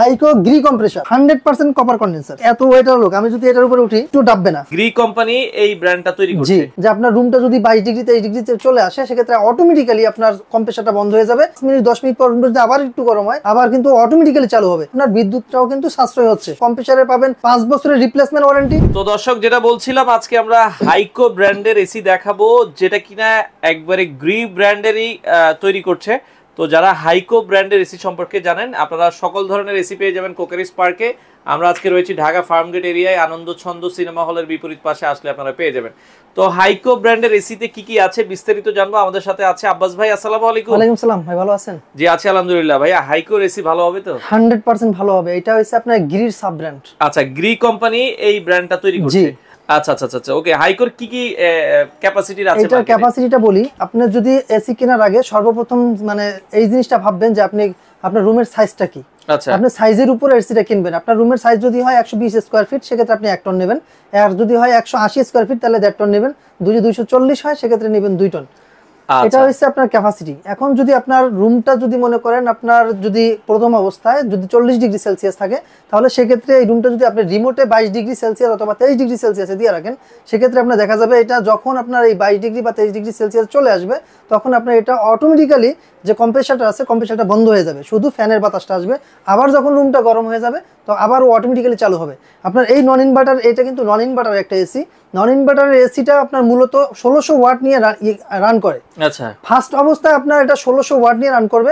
Haiko Gree compressor hundred percent copper condenser এত ওয়েটার লোক আমি যদি এটার উপরে উঠি একটু ডাববে না গ্রি কোম্পানি এই ব্র্যান্ডটা তৈরি করছে যে আপনার রুমটা যদি বাইশ ডিগ্রি তেইশ ডিগ্রিতে চলে আসে সেক্ষেত্রে অটোমেটিক্যালি আপনার কম্প্রেসারটা বন্ধ হয়ে যাবে মিনিট দশ মিনিট পর রুমটা যদি আবার একটু গরম হয় আবার কিন্তু অটোমেটিক্যালি চালু হবে আপনার বিদ্যুৎটাও কিন্তু সাশ্রয় হচ্ছে কম্প্রেসারে পাবেন পাঁচ বছরের রিপ্লেসমেন্ট ওয়ারেন্টি তো দর্শক যেটা বলছিলাম আজকে আমরা হাইকো ব্র্যান্ডের এসি দেখাবো যেটা কিনা একবারে গ্রি ব্র্যান্ডেরই তৈরি করছে তো যারা হাইকো ব্র্যান্ডের এসি সম্পর্কে জানেন আপনারা সকল ধরনের এসি পেয়ে যাবেন কোকারিস পার্কে আমরা আজকে রয়েছি ঢাকা ফার্মগেট এরিয়ায় আনন্দ ছন্দ সিনেমা হলের বিপরীত পাশে আসলে আপনারা পেয়ে যাবেন তো হাইকো ব্র্যান্ডের এসিতে কি কি আছে বিস্তারিত জানবো আমাদের সাথে আছে আব্বাস ভাই আসসালামু আলাইকুম ওয়ালাইকুম সালাম ভাই ভালো আছেন জি আছি আলহামদুলিল্লাহ ভাই হাইকো এসি ভালো হবে তো 100% ভালো হবে এটা হচ্ছে আপনার গ্রির সাব ব্র্যান্ড আচ্ছা গ্রি কোম্পানি এই ব্র্যান্ডটা তৈরি করছে আচ্ছা আচ্ছা আচ্ছা ওকে আচ্ছা, হাইকোর কি কি আছে এটা ক্যাপাসিটিটা বলি আপনি যদি এসি কেনার আগে সর্বপ্রথম মানে এই জিনিসটা ভাববেন যে আপনি আপনার রুমের সাইজটা কি আচ্ছা। আপনি সাইজের উপর এসিটা কিনবেন আপনার রুমের সাইজ যদি হয় একশো বিশ স্কোয়ার ফিট সেক্ষেত্রে আপনি এক টন নেবেন আর যদি হয় একশো আশি স্কোয়ার ফিট তাহলে দেড় টন নেবেন যদি দুইশো চল্লিশ হয় সেক্ষেত্রে নেবেন দুই টন আচ্ছা। এটা হচ্ছে আপনার ক্যাপাসিটি এখন যদি আপনার রুমটা যদি মনে করেন আপনার যদি প্রথম অবস্থায় যদি চল্লিশ ডিগ্রি সেলসিয়াস থাকে তাহলে সেক্ষেত্রে এই রুমটা যদি আপনি রিমোটে বাইশ ডিগ্রি সেলসিয়াস অথবা তেইশ ডিগ্রি সেলসিয়াসে দিয়ে রাখেন সেক্ষেত্রে আপনার দেখা যাবে এটা যখন আপনার এই বাইশ ডিগ্রি বা তেইশ ডিগ্রি সেলসিয়াস চলে আসবে তখন আপনার এটা অটোমেটিক্যালি যে কম্প্রেসারটা আছে কম্প্রেসারটা বন্ধ হয়ে যাবে শুধু ফ্যানের বাতাসটা আসবে আবার যখন রুমটা গরম হয়ে যাবে তো আবার অটোমেটিক্যালি চালু হবে আপনার এই নন ইনভার্টার এটা কিন্তু নন ইনভার্টার একটা এসি নন ইনভার্টারের এসিটা আপনার মূলত ষোলোশো ওয়াট নিয়ে রান ইয়ে, করে আচ্ছা ফার্স্ট অবস্থায় আপনার এটা ষোলোশো ওয়াট নিয়ে রান করবে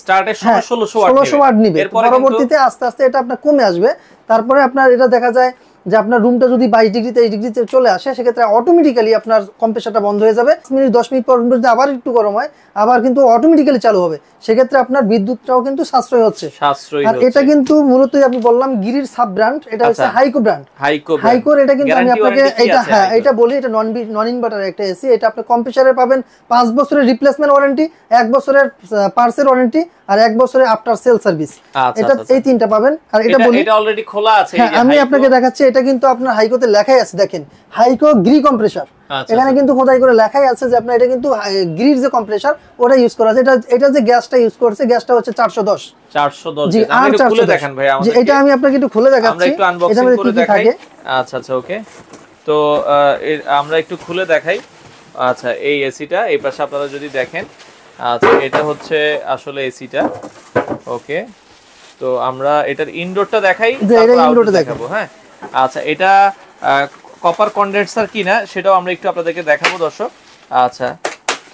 স্টার্টে মানে ষোলোশো ওয়াট হ্যাঁ, নিবে পরবর্তীতে আস্তে আস্তে এটা আপনার কমে আসবে তারপরে আপনার এটা দেখা যায় যে আপনার রুমটা যদি বাইশ ডিগ্রি তেইশ ডিগ্রিতে চলে আসে সেক্ষেত্রে অটোমেটিক্যালি আপনার কম্প্রেসারটা বন্ধ হয়ে যাবে মিনিট দশ মিনিট পর রুমটা যদি আবার একটু গরম হয় আবার কিন্তু অটোমেটিক্যালি চালু হবে সেক্ষেত্রে আপনার বিদ্যুৎটাও কিন্তু সাশ্রয় হচ্ছে আর এটা কিন্তু মূলত আমি বললাম গিরির সাব ব্র্যান্ড এটা হচ্ছে হাইকো ব্র্যান্ড হাইকোর এটা কিন্তু আমি আপনাকে এটা হ্যাঁ এটা বলি এটা নন নন ইনভার্টার একটা এসি এটা আপনি কম্প্রেসারে পাবেন পাঁচ বছরের রিপ্লেসমেন্ট ওয়ারেন্টি এক বছরের পার্সের ওয়ারেন্টি আর এক বছরের আফটার সেল সার্ভিস এটা আচ্ছা, আচ্ছা। এই তিনটা পাবেন আর এটা বলি এটা অলরেডি খোলা আছে হ্যাঁ, আমি আপনাকে দেখাচ্ছি এটা কিন্তু আপনার হাইকোতে লেখাই আছে দেখেন হাইকো গ্রি কম্প্রেসার এখানে কিন্তু খোদাই করে লেখাই আছে যে আপনার এটা কিন্তু গ্রির যে কম্প্রেসার ওটা ইউজ করা আছে এটা এটা যে গ্যাসটা ইউজ করছে গ্যাসটা হচ্ছে 410 410 জি আমি একটু খুলে দেখেন ভাই আমাদের এটা আমি আপনাকে একটু খুলে দেখাচ্ছি আমরা একটু আনবক্সিং করে দেখাই আচ্ছা আচ্ছা ওকে তো আমরা একটু খুলে দেখাই আচ্ছা এই এসিটা এই পাশে আপনারা যদি দেখেন আচ্ছা এটা হচ্ছে আসলে এসিটা ওকে তো আমরা এটার ইনডোরটা দেখাই ইনডোরটা দেখাবো হ্যাঁ আচ্ছা এটা কপার কন্ডেন্সার কিনা সেটাও আমরা একটু আপনাদেরকে দেখাবো দর্শক আচ্ছা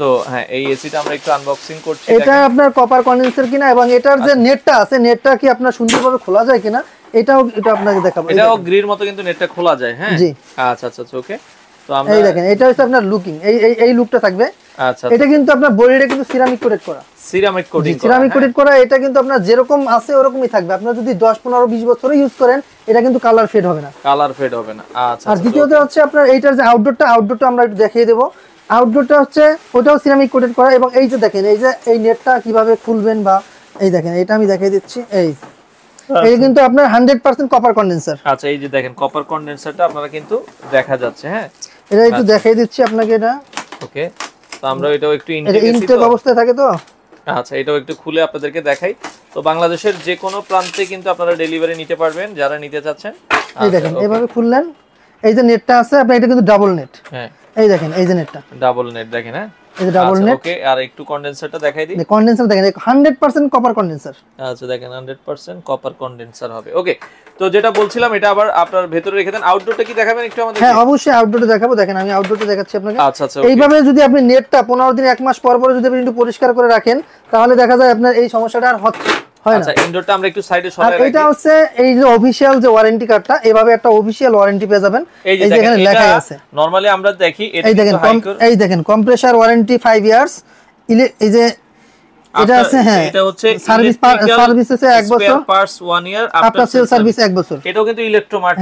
তো হ্যাঁ এই এসিটা আমরা একটু আনবক্সিং করছি এটা আপনার কপার কন্ডেন্সার কিনা এবং এটার যে নেটটা আচ্ছা। আছে নেটটা কি আপনার সুন্দরভাবে খোলা যায় কিনা এটাও এটা আপনাকে দেখাবো এটাও গ্রির মতো কিন্তু নেটটা খোলা যায় হ্যাঁ জি আচ্ছা আচ্ছা ওকে আচ্ছা, তো আমরা এই দেখেন এটা হচ্ছে আপনার লুকিং এই এই লুকটা থাকবে আচ্ছা, আচ্ছা। এটা কিন্তু আপনার বডিটা কিন্তু সিরামিক কোটেড করা সিরামিক কোটিং সিরামিক কোটেড করা এটা কিন্তু আপনার যেরকম আছে ওরকমই থাকবে আপনারা যদি 10 15 20 বছর ইউজ করেন এটা কিন্তু কালার ফেড হবে না কালার ফেড হবে না আচ্ছা, আচ্ছা আর হচ্ছে আপনার এইটার যে আউটডোরটা আউটডোরটা আমরা একটু দেখিয়ে দেব আউটডোরটা হচ্ছে ওটাও সিরামিক কোটেড করা এবং এই যে দেখেন এই যে এই নেটটা কিভাবে খুলবেন বা এই দেখেন এটা আমি দেখিয়ে দিচ্ছি এই এই কিন্তু আপনার 100% কপার কন্ডেন্সার আচ্ছা এই যে দেখেন কপার কন্ডেন্সারটা আপনারা কিন্তু দেখা যাচ্ছে হ্যাঁ এটা একটু দেখিয়ে দিচ্ছি আপনাকে এটা ওকে তো আমরা এটাও একটু ইনটেক অবস্থায় থাকে তো আচ্ছা এটাও একটু খুলে আপনাদেরকে দেখাই তো বাংলাদেশের যে কোনো প্রান্তে কিন্তু আপনারা ডেলিভারি নিতে পারবেন যারা নিতে চাচ্ছেন এই আচ্ছা, দেখেন এভাবে খুললেন এই যে নেটটা আছে আপনি এটা কিন্তু ডাবল নেট হ্যাঁ এই দেখেন এই যে নেটটা ডাবল নেট দেখেন হ্যাঁ এই ডাবল নেট ওকে আর একটু দেখাই দিই দেখেন 100% কপার আচ্ছা দেখেন 100% কপার হবে ওকে তো যেটা বলছিলাম এটা আবার আপনার ভেতরে রেখে দেন আউটডোরটা কি দেখাবেন একটু আমাদের হ্যাঁ অবশ্যই আউটডোরটা দেখাবো দেখেন আমি আউটডোরটা দেখাচ্ছি আপনাকে আচ্ছা আচ্ছা এইভাবে যদি আপনি নেটটা 15 দিন এক মাস পর পর যদি আপনি একটু পরিষ্কার করে রাখেন তাহলে দেখা যায় আপনার এই সমস্যাটা আর হচ্ছে আচ্ছা, আমরা একটু এটাও কিন্তু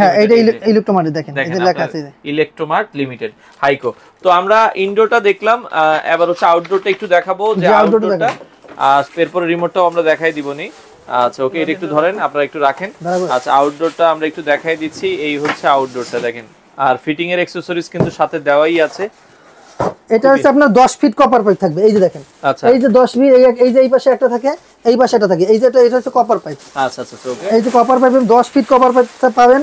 হ্যাঁ এটা দেখেন লিমিটেড হাইকো তো আমরা দেখলাম এবার হচ্ছে আউটডোরটা একটু দেখাবো আউটডোর আর আচ্ছা, এরপরে রিমোটটাও আমরা দেখাই দিবনি আচ্ছা ওকে এটা একটু ধরেন আপনারা একটু রাখেন আচ্ছা আউটডোরটা আমরা একটু দেখাই দিচ্ছি এই হচ্ছে আউটডোরটা দেখেন আর ফিটিং এর অ্যাকসেসরিজ কিন্তু সাথে দেওয়াই আছে এটা হচ্ছে আপনার 10 ফিট কপার পাইপ থাকবে এই যে দেখেন আচ্ছা। এই যে 10 ফিট এই যে এই পাশে একটা থাকে এই পাশে একটা থাকে এই যে এটা এটা হচ্ছে কপার পাইপ আচ্ছা আচ্ছা ওকে আচ্ছা, এই যে copper pipe 10 feet copper pipe পাবেন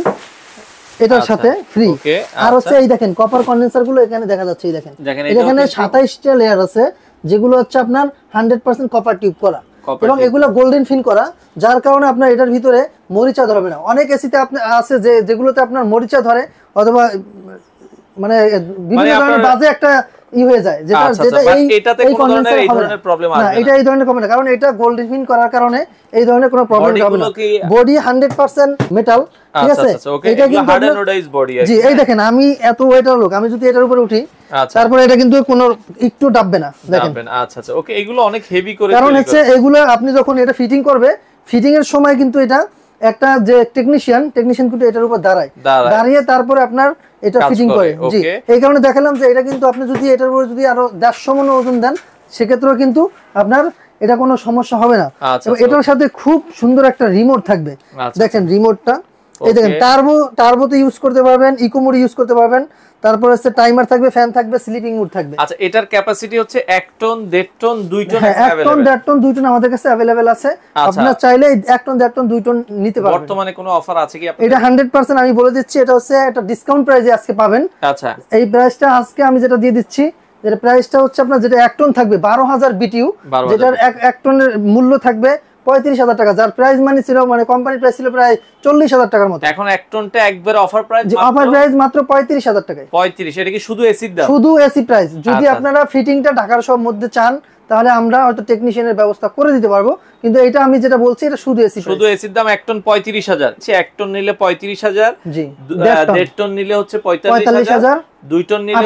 এটার সাথে ফ্রি আর হচ্ছে এই দেখেন কপার কন্ডেন্সার গুলো এখানে দেখা যাচ্ছে এই দেখেন এখানে 27টা লেয়ার আছে যেগুলো হচ্ছে আপনার হান্ড্রেড পার্সেন্ট কপার টিউব করা এবং এগুলো গোল্ডেন ফিন করা যার কারণে আপনার এটার ভিতরে মরিচা ধরবে না অনেক এসিতে আপনার আছে যে যেগুলোতে আপনার মরিচা ধরে অথবা মানে বিভিন্ন মানে ধরনের বাজে একটা ই হয়ে যায় যেটা আচ্ছা, আচ্ছা, যেটা এই ধরনের এই ধরনের প্রবলেম না এটা এই ধরনের প্রবলেম কারণ এটা গোল্ডেন ফিন করার কারণে এই ধরনের কোনো প্রবলেম হবে না বডি হান্ড্রেড পার্সেন্ট মেটাল ঠিক আচ্ছা, আছে এটা কিন্তু জি এই হ্যাঁ। দেখেন আমি এত ওয়েটার লোক আমি যদি এটার উপরে উঠি আচ্ছা। তারপরে এটা কিন্তু কোন একটু ডাববে না দেখেন আচ্ছা আচ্ছা ওকে এগুলো অনেক হেভি করে কারণ হচ্ছে এগুলো আপনি যখন এটা ফিটিং করবে ফিটিং এর সময় কিন্তু এটা একটা যে টেকনিশিয়ান টেকনিশিয়ান কিন্তু এটার উপর দাঁড়ায় দাঁড়িয়ে তারপরে আপনার এটা ফিটিং করে জি এই কারণে দেখালাম যে এটা কিন্তু আপনি যদি এটার উপর যদি আরো দেড়শো মন ওজন দেন সেক্ষেত্রেও কিন্তু আপনার এটা কোনো সমস্যা হবে না আচ্ছা, আচ্ছা, এটার সাথে খুব সুন্দর একটা রিমোট থাকবে দেখেন রিমোটটা এই দেখেন টার্বো ইউজ করতে পারবেন ইকো মোড ইউজ করতে পারবেন তারপর টাইমার থাকবে ফ্যান থাকবে স্লিপিং মোড থাকবে আচ্ছা এটার ক্যাপাসিটি হচ্ছে 1 ton 1.5 ton 2 ton available 1 ton 1.5 ton 2 ton আমাদের কাছে अवेलेबल আছে আচ্ছা। চাইলে 1 টন 1.5 টন 2 টন নিতে পারবেন বর্তমানে কোনো অফার আছে কি আপনাদের এটা 100% আমি বলে দিচ্ছি এটা হচ্ছে একটা ডিসকাউন্ট প্রাইসে আজকে পাবেন আচ্ছা এই প্রাইসটা আজকে আমি যেটা দিয়ে দিচ্ছি যেটা প্রাইসটা হচ্ছে আপনার যেটা 1 টন থাকবে 12000 বিটিইউ যেটার 1 টনের মূল্য থাকবে পঁয়ত্রিশ হাজার টাকা যার প্রাইস মানে ছিল মানে কোম্পানির প্রাইস ছিল প্রায় চল্লিশ হাজার টাকার মতো এখন এক টনটা একবার অফার প্রাইস অফার প্রাইস মাত্র পঁয়ত্রিশ হাজার টাকায় পঁয়ত্রিশ এটা কি শুধু এসি শুধু এসি প্রাইস যদি আচ্ছা। আপনারা ফিটিংটা ঢাকার সব মধ্যে চান তাহলে আমরা হয়তো টেকনিশিয়ানের ব্যবস্থা করে দিতে পারবো কিন্তু এটা আমি যেটা বলছি এটা শুধু এসি শুধু এসির দাম এক টন পঁয়ত্রিশ হাজার এক টন নিলে পঁয়ত্রিশ হাজার জি দেড় টন নিলে হচ্ছে পঁয়তাল্লিশ হাজার দুই টন নিলে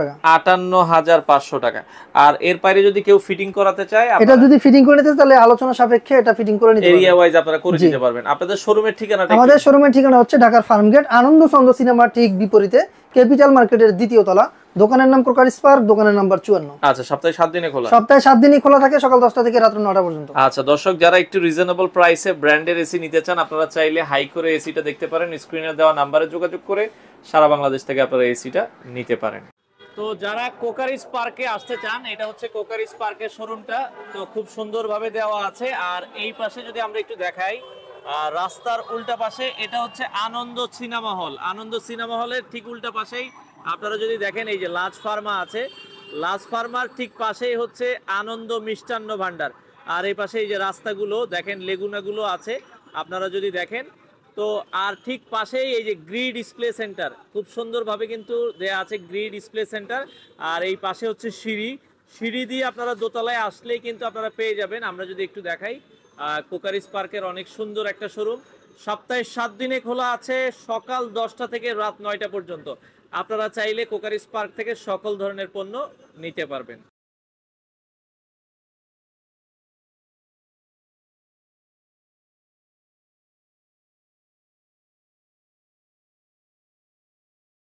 টাকা আটান্ন হাজার পাঁচশো টাকা আর এর বাইরে যদি কেউ ফিটিং করাতে চায় এটা যদি ফিটিং করে নিতে তাহলে আলোচনা সাপেক্ষে এটা ফিটিং করে নিতে এরিয়া ওয়াইজ আপনারা করে দিতে পারবেন আপনাদের শোরুমের ঠিকানা আমাদের শোরুমের ঠিকানা হচ্ছে ঢাকার ফার্ম গেট আনন্দ চন্দ্র সিনেমা ঠিক বিপরীতে ক্যাপিটাল মার্কেটের দ্বিতীয় তলা দোকানের নাম ক্রোকার স্পার্ক দোকানের নাম্বার চুয়ান্ন আচ্ছা সপ্তাহে সাত দিনে খোলা সপ্তাহে সাত দিনই খোলা থাকে সকাল দশটা থেকে রাত্র নটা পর্যন্ত আচ্ছা দর্শক যারা একটু রিজনেবল প্রাইসে ব্র্যান্ডের এসি নিতে চান আপনারা চাইলে হাই করে এসিটা দেখতে পারেন স্ক্রিনে দেওয়া নাম্বারে যোগাযোগ করে সারা বাংলাদেশ থেকে আপনারা এসিটা নিতে পারেন তো যারা কোকারিস পার্কে আসতে চান এটা হচ্ছে কোকারিস পার্কের শোরুমটা তো খুব সুন্দরভাবে দেওয়া আছে আর এই পাশে যদি আমরা একটু দেখাই রাস্তার উল্টা পাশে এটা হচ্ছে আনন্দ সিনেমা হল আনন্দ সিনেমা হলের ঠিক উল্টা পাশেই আপনারা যদি দেখেন এই যে লাজ ফার্মা আছে লাজ ফার্মার ঠিক পাশেই হচ্ছে আনন্দ মিষ্টান্ন ভাণ্ডার আর এই পাশে এই যে রাস্তাগুলো দেখেন লেগুনাগুলো আছে আপনারা যদি দেখেন তো আর ঠিক পাশেই এই যে গ্রি ডিসপ্লে সেন্টার খুব সুন্দরভাবে কিন্তু দেয়া আছে গ্রি ডিসপ্লে সেন্টার আর এই পাশে হচ্ছে সিঁড়ি সিঁড়ি দিয়ে আপনারা দোতলায় আসলেই কিন্তু আপনারা পেয়ে যাবেন আমরা যদি একটু দেখাই কোকারিস পার্কের অনেক সুন্দর একটা শোরুম সপ্তাহে সাত দিনে খোলা আছে সকাল দশটা থেকে রাত নয়টা পর্যন্ত আপনারা চাইলে কোকারিস পার্ক থেকে সকল ধরনের পণ্য নিতে পারবেন